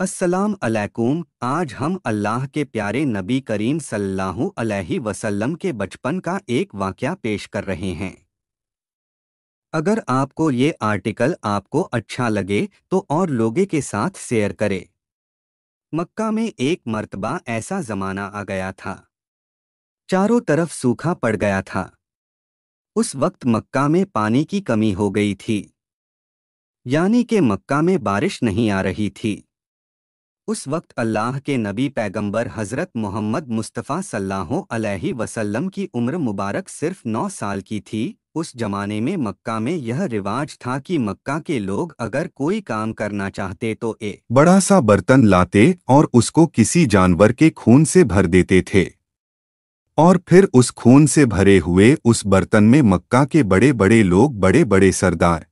अस्सलाम अलैकुम आज हम अल्लाह के प्यारे नबी करीम सल्लल्लाहु अलैहि वसल्लम के बचपन का एक वाक़ पेश कर रहे हैं अगर आपको ये आर्टिकल आपको अच्छा लगे तो और लोगे के साथ शेयर करें मक्का में एक मर्तबा ऐसा ज़माना आ गया था चारों तरफ सूखा पड़ गया था उस वक्त मक्का में पानी की कमी हो गई थी यानी कि मक्का में बारिश नहीं आ रही थी उस वक्त अल्लाह के नबी पैगंबर हज़रत मोहम्मद मुस्तफ़ा सल्लल्लाहु अलैहि वसल्लम की उम्र मुबारक सिर्फ नौ साल की थी उस जमाने में मक्का में यह रिवाज था कि मक्का के लोग अगर कोई काम करना चाहते तो एक बड़ा सा बर्तन लाते और उसको किसी जानवर के खून से भर देते थे और फिर उस खून से भरे हुए उस बर्तन में मक्का के बड़े बड़े लोग बड़े बड़े सरदार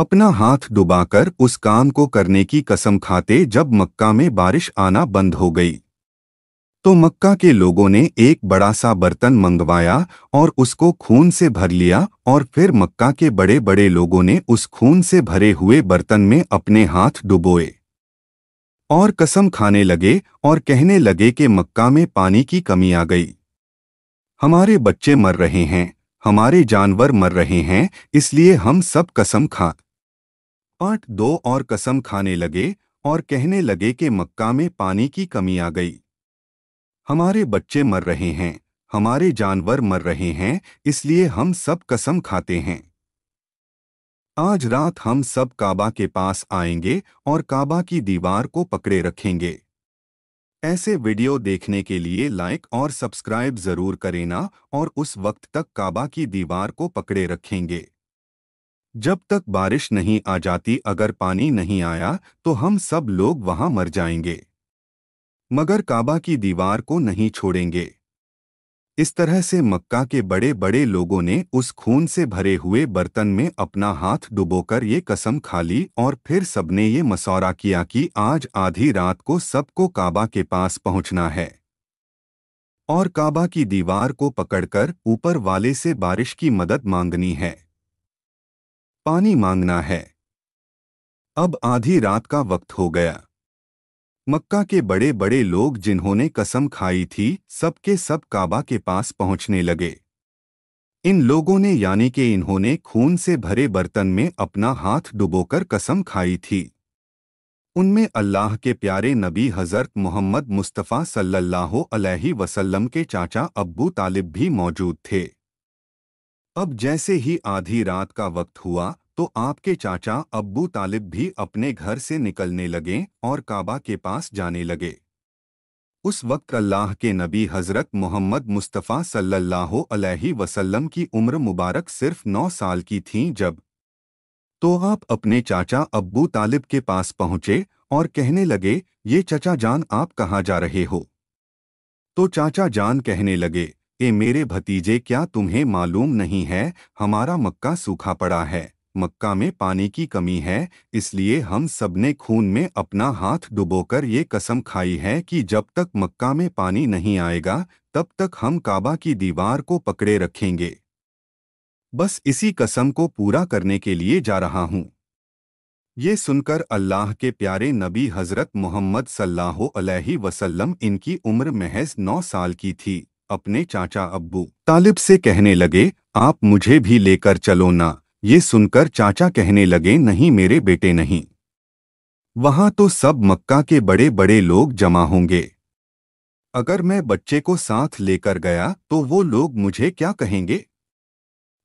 अपना हाथ डुबाकर उस काम को करने की कसम खाते जब मक्का में बारिश आना बंद हो गई तो मक्का के लोगों ने एक बड़ा सा बर्तन मंगवाया और उसको खून से भर लिया और फिर मक्का के बड़े बड़े लोगों ने उस खून से भरे हुए बर्तन में अपने हाथ डुबोए और कसम खाने लगे और कहने लगे कि मक्का में पानी की कमी आ गई हमारे बच्चे मर रहे हैं हमारे जानवर मर रहे हैं इसलिए हम सब कसम खा पार्ट दो और कसम खाने लगे और कहने लगे कि मक्का में पानी की कमी आ गई हमारे बच्चे मर रहे हैं हमारे जानवर मर रहे हैं इसलिए हम सब कसम खाते हैं आज रात हम सब काबा के पास आएंगे और काबा की दीवार को पकड़े रखेंगे ऐसे वीडियो देखने के लिए लाइक और सब्सक्राइब ज़रूर करेना और उस वक्त तक काबा की दीवार को पकड़े रखेंगे जब तक बारिश नहीं आ जाती अगर पानी नहीं आया तो हम सब लोग वहां मर जाएंगे मगर काबा की दीवार को नहीं छोड़ेंगे इस तरह से मक्का के बड़े बड़े लोगों ने उस खून से भरे हुए बर्तन में अपना हाथ डुबोकर ये कसम खा ली और फिर सबने ये मसौरा किया कि आज आधी रात को सबको काबा के पास पहुंचना है और काबा की दीवार को पकड़कर ऊपर वाले से बारिश की मदद मांगनी है पानी मांगना है अब आधी रात का वक्त हो गया मक्का के बड़े बड़े लोग जिन्होंने कसम खाई थी सबके सब काबा के पास पहुंचने लगे इन लोगों ने यानी कि इन्होंने खून से भरे बर्तन में अपना हाथ डुबोकर कसम खाई थी उनमें अल्लाह के प्यारे नबी हज़रत मोहम्मद मुस्तफ़ा सल्लल्लाहु अलैहि वसल्लम के चाचा अब्बू तालिब भी मौजूद थे अब जैसे ही आधी रात का वक्त हुआ तो आपके चाचा अब्बू तालिब भी अपने घर से निकलने लगे और काबा के पास जाने लगे उस वक्त अल्लाह के नबी हज़रत मोहम्मद मुस्तफ़ा सल्लल्लाहु अलैहि वसल्लम की उम्र मुबारक सिर्फ नौ साल की थी जब तो आप अपने चाचा अब्बू तालिब के पास पहुँचे और कहने लगे ये चचा जान आप कहाँ जा रहे हो तो चाचा जान कहने लगे ए मेरे भतीजे क्या तुम्हें मालूम नहीं है हमारा मक्का सूखा पड़ा है मक्का में पानी की कमी है इसलिए हम सब ने खून में अपना हाथ डुबोकर ये कसम खाई है कि जब तक मक्का में पानी नहीं आएगा तब तक हम काबा की दीवार को पकड़े रखेंगे बस इसी कसम को पूरा करने के लिए जा रहा हूँ ये सुनकर अल्लाह के प्यारे नबी हज़रत मोहम्मद सल्लल्लाहु अलैहि वसल्लम इनकी उम्र महज नौ साल की थी अपने चाचा अब्बू तालिब से कहने लगे आप मुझे भी लेकर चलो ना ये सुनकर चाचा कहने लगे नहीं मेरे बेटे नहीं वहां तो सब मक्का के बड़े बड़े लोग जमा होंगे अगर मैं बच्चे को साथ लेकर गया तो वो लोग मुझे क्या कहेंगे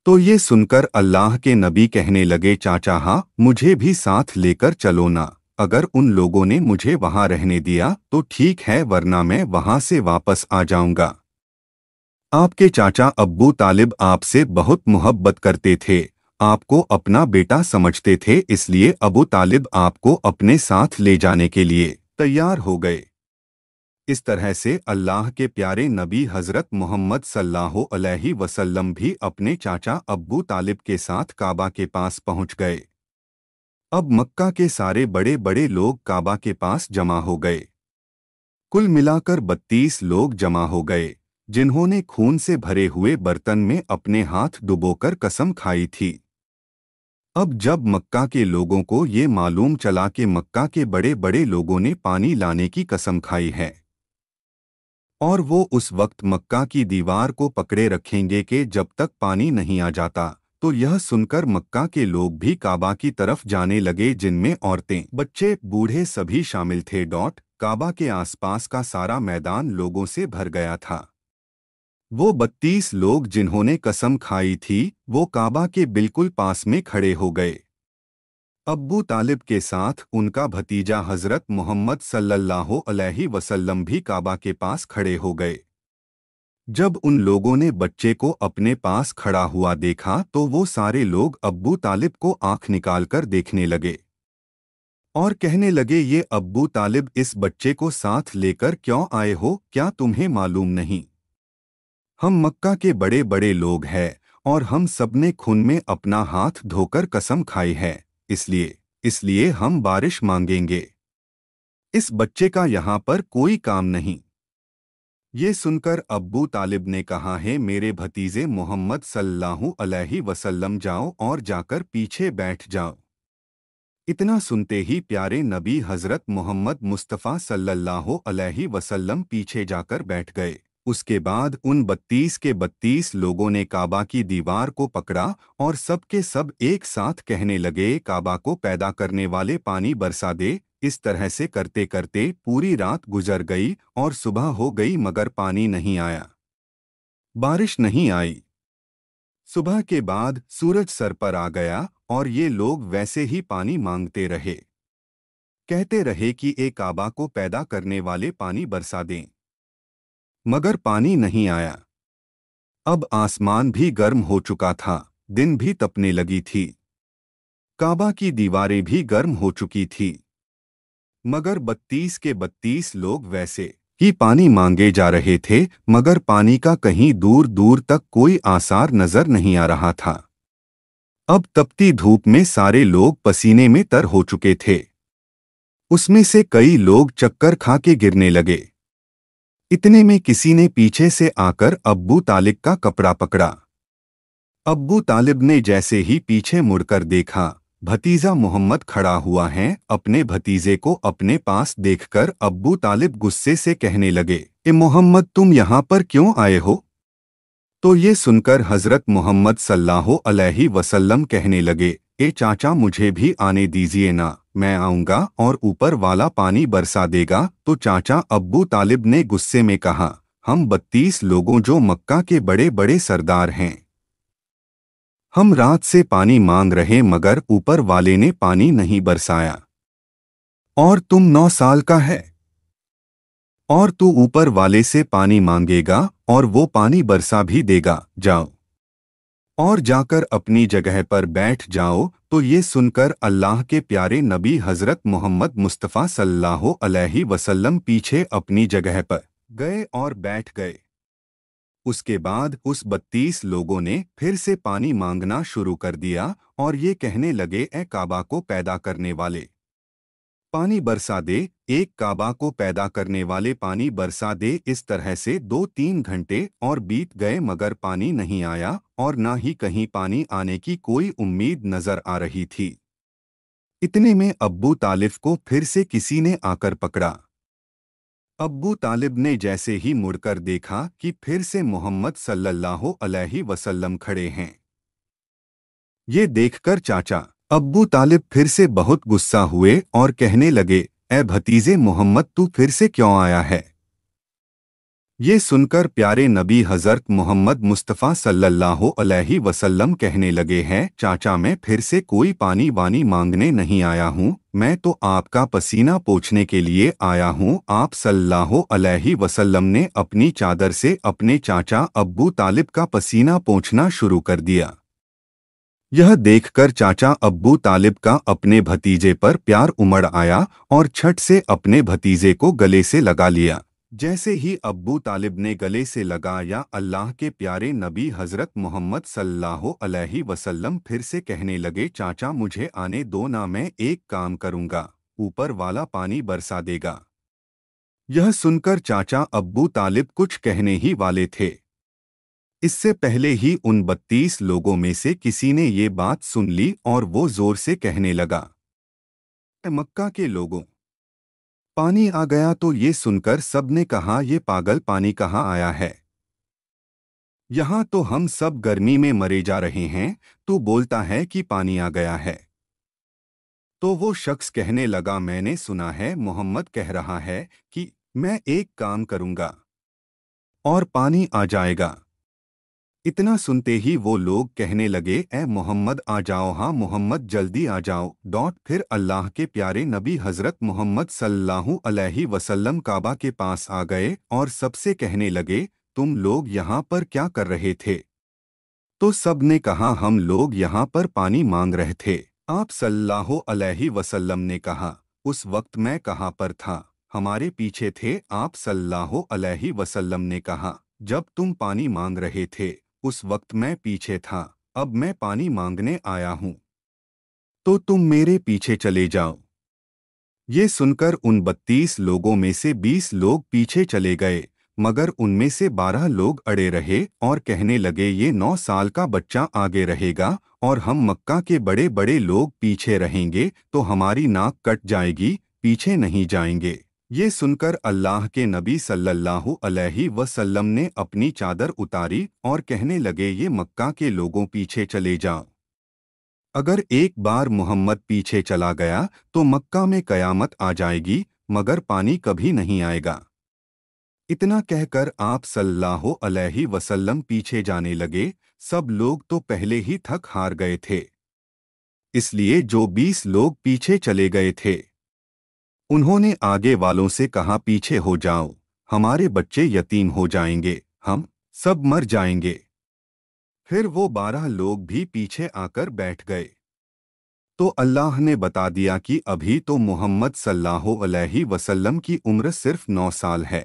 तो ये सुनकर अल्लाह के नबी कहने लगे चाचा हाँ मुझे भी साथ लेकर चलो ना अगर उन लोगों ने मुझे वहां रहने दिया तो ठीक है वरना मैं वहां से वापस आ जाऊंगा आपके चाचा अब्बू तालिब आपसे बहुत मुहब्बत करते थे आपको अपना बेटा समझते थे इसलिए अबू तालिब आपको अपने साथ ले जाने के लिए तैयार हो गए इस तरह से अल्लाह के प्यारे नबी हज़रत मोहम्मद सल्लल्लाहु अलैहि वसल्लम भी अपने चाचा अब्बू तालिब के साथ काबा के पास पहुंच गए अब मक्का के सारे बड़े बड़े लोग काबा के पास जमा हो गए कुल मिलाकर बत्तीस लोग जमा हो गए जिन्होंने खून से भरे हुए बर्तन में अपने हाथ डुबोकर कसम खाई थी अब जब मक्का के लोगों को ये मालूम चला कि मक्का के बड़े बड़े लोगों ने पानी लाने की कसम खाई है और वो उस वक्त मक्का की दीवार को पकड़े रखेंगे कि जब तक पानी नहीं आ जाता तो यह सुनकर मक्का के लोग भी काबा की तरफ जाने लगे जिनमें औरतें बच्चे बूढ़े सभी शामिल थे डॉट काबा के आसपास का सारा मैदान लोगों से भर गया था वो बत्तीस लोग जिन्होंने कसम खाई थी वो काबा के बिल्कुल पास में खड़े हो गए अब्बू तालिब के साथ उनका भतीजा हज़रत मोहम्मद सल्लल्लाहु अलैहि वसल्लम भी काबा के पास खड़े हो गए जब उन लोगों ने बच्चे को अपने पास खड़ा हुआ देखा तो वो सारे लोग अब्बू तालिब को आंख निकालकर देखने लगे और कहने लगे ये अब्बू तालिब इस बच्चे को साथ लेकर क्यों आए हो क्या तुम्हें मालूम नहीं हम मक्का के बड़े बड़े लोग हैं और हम सबने खून में अपना हाथ धोकर कसम खाई है इसलिए इसलिए हम बारिश मांगेंगे इस बच्चे का यहाँ पर कोई काम नहीं ये सुनकर अब्बू तालिब ने कहा है मेरे भतीजे मोहम्मद सल्लाहु अलैहि वसल्लम जाओ और जाकर पीछे बैठ जाओ इतना सुनते ही प्यारे नबी हज़रत मोहम्मद मुस्तफ़ा सल्लल्लाहु अलैहि वसल्लम पीछे जाकर बैठ गए उसके बाद उन बत्तीस के बत्तीस लोगों ने काबा की दीवार को पकड़ा और सब के सब एक साथ कहने लगे काबा को पैदा करने वाले पानी बरसा दे इस तरह से करते करते पूरी रात गुजर गई और सुबह हो गई मगर पानी नहीं आया बारिश नहीं आई सुबह के बाद सूरज सर पर आ गया और ये लोग वैसे ही पानी मांगते रहे कहते रहे कि ए काबा को पैदा करने वाले पानी बरसा दें मगर पानी नहीं आया अब आसमान भी गर्म हो चुका था दिन भी तपने लगी थी काबा की दीवारें भी गर्म हो चुकी थी मगर बत्तीस के बत्तीस लोग वैसे ही पानी मांगे जा रहे थे मगर पानी का कहीं दूर दूर तक कोई आसार नजर नहीं आ रहा था अब तपती धूप में सारे लोग पसीने में तर हो चुके थे उसमें से कई लोग चक्कर खा के गिरने लगे इतने में किसी ने पीछे से आकर अब्बू तालिब का कपड़ा पकड़ा अब्बू तालिब ने जैसे ही पीछे मुड़कर देखा भतीजा मोहम्मद खड़ा हुआ है अपने भतीजे को अपने पास देखकर अब्बू तालिब गुस्से से कहने लगे ए मोहम्मद तुम यहाँ पर क्यों आए हो तो ये सुनकर हज़रत मोहम्मद सल्लाहो अलैहि वसल्लम कहने लगे ए चाचा मुझे भी आने दीजिए ना मैं आऊंगा और ऊपर वाला पानी बरसा देगा तो चाचा अब्बू तालिब ने गुस्से में कहा हम बत्तीस लोगों जो मक्का के बड़े बड़े सरदार हैं हम रात से पानी मांग रहे मगर ऊपर वाले ने पानी नहीं बरसाया और तुम नौ साल का है और तू ऊपर वाले से पानी मांगेगा और वो पानी बरसा भी देगा जाओ और जाकर अपनी जगह पर बैठ जाओ तो ये सुनकर अल्लाह के प्यारे नबी हज़रत मोहम्मद मुस्तफ़ा सल्लल्लाहु अलैहि वसल्लम पीछे अपनी जगह पर गए और बैठ गए उसके बाद उस बत्तीस लोगों ने फिर से पानी मांगना शुरू कर दिया और ये कहने लगे ए काबा को पैदा करने वाले पानी बरसा दे एक काबा को पैदा करने वाले पानी बरसा दे इस तरह से दो तीन घंटे और बीत गए मगर पानी नहीं आया और ना ही कहीं पानी आने की कोई उम्मीद नजर आ रही थी इतने में अब्बू तालिब को फिर से किसी ने आकर पकड़ा अब्बू तालिब ने जैसे ही मुड़कर देखा कि फिर से मोहम्मद सल्लल्लाहु अलैहि वसल्लम खड़े हैं ये देखकर चाचा अब्बू तालिब फिर से बहुत गुस्सा हुए और कहने लगे ए भतीजे मोहम्मद तू फिर से क्यों आया है ये सुनकर प्यारे नबी हज़रत मोहम्मद मुस्तफ़ा सल्लल्लाहु अलैहि वसल्लम कहने लगे हैं चाचा मैं फिर से कोई पानी वानी मांगने नहीं आया हूँ मैं तो आपका पसीना पोछने के लिए आया हूँ आप सल्लल्लाहु अलैहि वसल्लम ने अपनी चादर से अपने चाचा अब्बू तालिब का पसीना पोछना शुरू कर दिया यह देखकर चाचा अब्बू तालिब का अपने भतीजे पर प्यार उमड़ आया और छठ से अपने भतीजे को गले से लगा लिया जैसे ही अब्बू तालिब ने गले से लगाया अल्लाह के प्यारे नबी हज़रत मोहम्मद सल्लल्लाहु अलैहि वसल्लम फिर से कहने लगे चाचा मुझे आने दो ना मैं एक काम करूँगा ऊपर वाला पानी बरसा देगा यह सुनकर चाचा अब्बू तालिब कुछ कहने ही वाले थे इससे पहले ही उन बत्तीस लोगों में से किसी ने ये बात सुन ली और वो जोर से कहने लगा मक्का के लोगों पानी आ गया तो ये सुनकर सबने कहा ये पागल पानी कहाँ आया है यहां तो हम सब गर्मी में मरे जा रहे हैं तो बोलता है कि पानी आ गया है तो वो शख्स कहने लगा मैंने सुना है मोहम्मद कह रहा है कि मैं एक काम करूंगा और पानी आ जाएगा इतना सुनते ही वो लोग कहने लगे ए मोहम्मद आ जाओ हाँ मोहम्मद जल्दी आ जाओ डॉट फिर अल्लाह के प्यारे नबी हज़रत मोहम्मद सल्लल्लाहु अलैहि वसल्लम काबा के पास आ गए और सबसे कहने लगे तुम लोग यहाँ पर क्या कर रहे थे तो सब ने कहा हम लोग यहाँ पर पानी मांग रहे थे आप सल्लल्लाहु अलैहि वसल्लम ने कहा उस वक्त मैं कहाँ पर था हमारे पीछे थे आप सल्लल्लाहु अलैहि वसल्लम ने कहा जब तुम पानी मांग रहे थे उस वक्त मैं पीछे था अब मैं पानी मांगने आया हूं तो तुम मेरे पीछे चले जाओ ये सुनकर उन बत्तीस लोगों में से बीस लोग पीछे चले गए मगर उनमें से बारह लोग अड़े रहे और कहने लगे ये नौ साल का बच्चा आगे रहेगा और हम मक्का के बड़े बड़े लोग पीछे रहेंगे तो हमारी नाक कट जाएगी पीछे नहीं जाएंगे ये सुनकर अल्लाह के नबी सल्लल्लाहु अलैहि वसल्लम ने अपनी चादर उतारी और कहने लगे ये मक्का के लोगों पीछे चले जाओ अगर एक बार मोहम्मद पीछे चला गया तो मक्का में कयामत आ जाएगी मगर पानी कभी नहीं आएगा इतना कहकर आप सल्लाहो अलैहि वसल्लम पीछे जाने लगे सब लोग तो पहले ही थक हार गए थे इसलिए जो बीस लोग पीछे चले गए थे उन्होंने आगे वालों से कहा पीछे हो जाओ हमारे बच्चे यतीम हो जाएंगे हम सब मर जाएंगे फिर वो बारह लोग भी पीछे आकर बैठ गए तो अल्लाह ने बता दिया कि अभी तो मोहम्मद सल्लाह वसल्लम की उम्र सिर्फ नौ साल है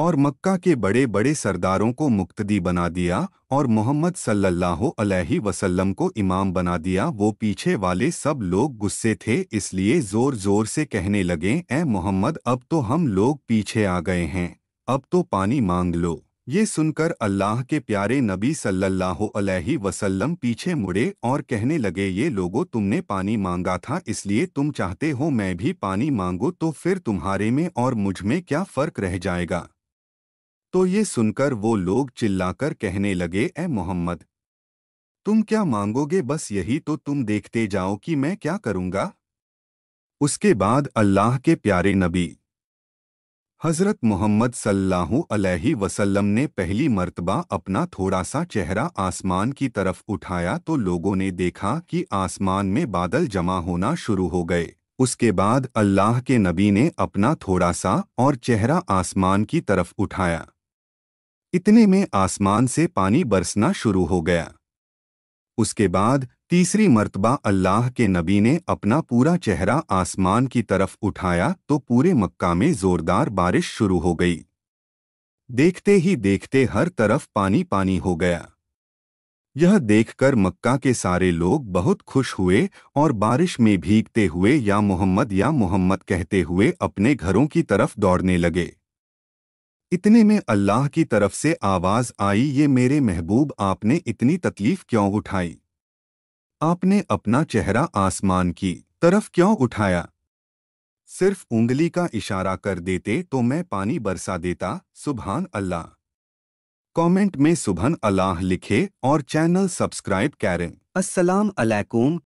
और मक्का के बड़े बड़े सरदारों को मुक्तदी बना दिया और मोहम्मद सल्लल्लाहु अलैहि वसल्लम को इमाम बना दिया वो पीछे वाले सब लोग गुस्से थे इसलिए ज़ोर ज़ोर से कहने लगे ए मोहम्मद अब तो हम लोग पीछे आ गए हैं अब तो पानी मांग लो ये सुनकर अल्लाह के प्यारे नबी सल्लल्लाहु अलैहि वसल्लम पीछे मुड़े और कहने लगे ये लोगों तुमने पानी मांगा था इसलिए तुम चाहते हो मैं भी पानी मांगू तो फिर तुम्हारे में और मुझ में क्या फ़र्क रह जाएगा तो ये सुनकर वो लोग चिल्लाकर कहने लगे ए मोहम्मद तुम क्या मांगोगे बस यही तो तुम देखते जाओ कि मैं क्या करूंगा उसके बाद अल्लाह के प्यारे नबी हज़रत मोहम्मद सल्लाहु अलैहि वसल्लम ने पहली मर्तबा अपना थोड़ा सा चेहरा आसमान की तरफ उठाया तो लोगों ने देखा कि आसमान में बादल जमा होना शुरू हो गए उसके बाद अल्लाह के नबी ने अपना थोड़ा सा और चेहरा आसमान की तरफ उठाया इतने में आसमान से पानी बरसना शुरू हो गया उसके बाद तीसरी मर्तबा अल्लाह के नबी ने अपना पूरा चेहरा आसमान की तरफ उठाया तो पूरे मक्का में जोरदार बारिश शुरू हो गई देखते ही देखते हर तरफ पानी पानी हो गया यह देखकर मक्का के सारे लोग बहुत खुश हुए और बारिश में भीगते हुए या मोहम्मद या मोहम्मद कहते हुए अपने घरों की तरफ दौड़ने लगे इतने में अल्लाह की तरफ से आवाज़ आई ये मेरे महबूब आपने इतनी तकलीफ़ क्यों उठाई आपने अपना चेहरा आसमान की तरफ क्यों उठाया सिर्फ उंगली का इशारा कर देते तो मैं पानी बरसा देता सुबहान अल्लाह कमेंट में सुबहन अल्लाह लिखे और चैनल सब्सक्राइब करें अस्सलाम वालेकुम